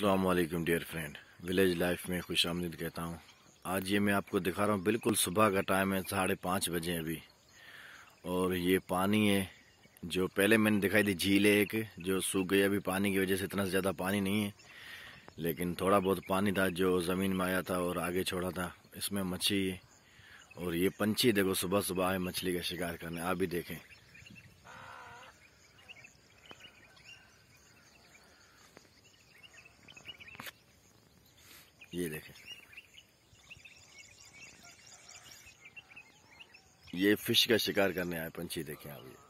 अल्लाम dear friend village life में खुश आमदीद कहता हूँ आज ये मैं आपको दिखा रहा हूँ बिल्कुल सुबह का टाइम है साढ़े पाँच बजे अभी और ये पानी है जो पहले मैंने दिखाई दी झील है एक जो सूख गई अभी पानी की वजह से इतना ज़्यादा पानी नहीं है लेकिन थोड़ा बहुत पानी था जो ज़मीन में आया था और आगे छोड़ा था इसमें है और ये पंछी देखो सुबह सुबह आए मछली का शिकार करने आप भी देखें ये देखें ये फिश का शिकार करने आए पंछी देखें आप ये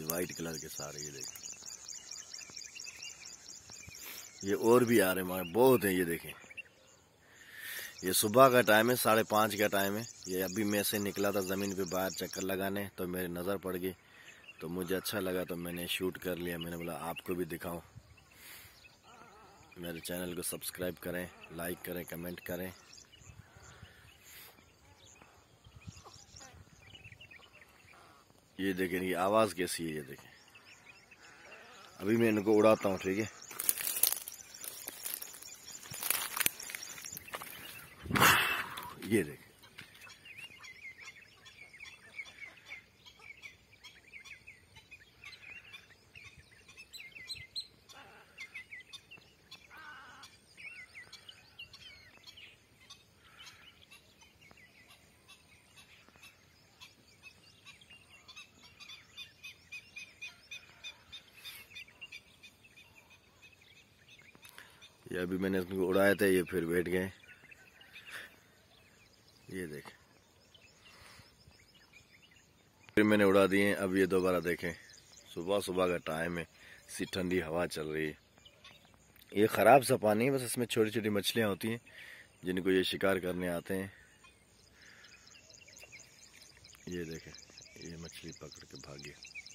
ये वाइट कलर के सारे ये देखें ये और भी आ रहे हैं बहुत हैं ये देखें ये सुबह का टाइम है साढ़े पाँच का टाइम है ये अभी मैं से निकला था ज़मीन पे बाहर चक्कर लगाने तो मेरी नज़र पड़ गई तो मुझे अच्छा लगा तो मैंने शूट कर लिया मैंने बोला आपको भी दिखाऊं मेरे चैनल को सब्सक्राइब करें लाइक करें कमेंट करें ये देखें ये आवाज़ कैसी है ये देखें अभी मैं इनको उड़ाता हूँ ठीक है ये देखें ये अभी मैंने उनको उड़ाए थे ये फिर बैठ गए ये देखें फिर मैंने उड़ा दिए अब ये दोबारा देखें सुबह सुबह का टाइम है सी ठंडी हवा चल रही है ये ख़राब सा पानी है बस इसमें छोटी छोटी मछलियाँ होती हैं जिनको ये शिकार करने आते हैं ये देखें ये मछली पकड़ के भागी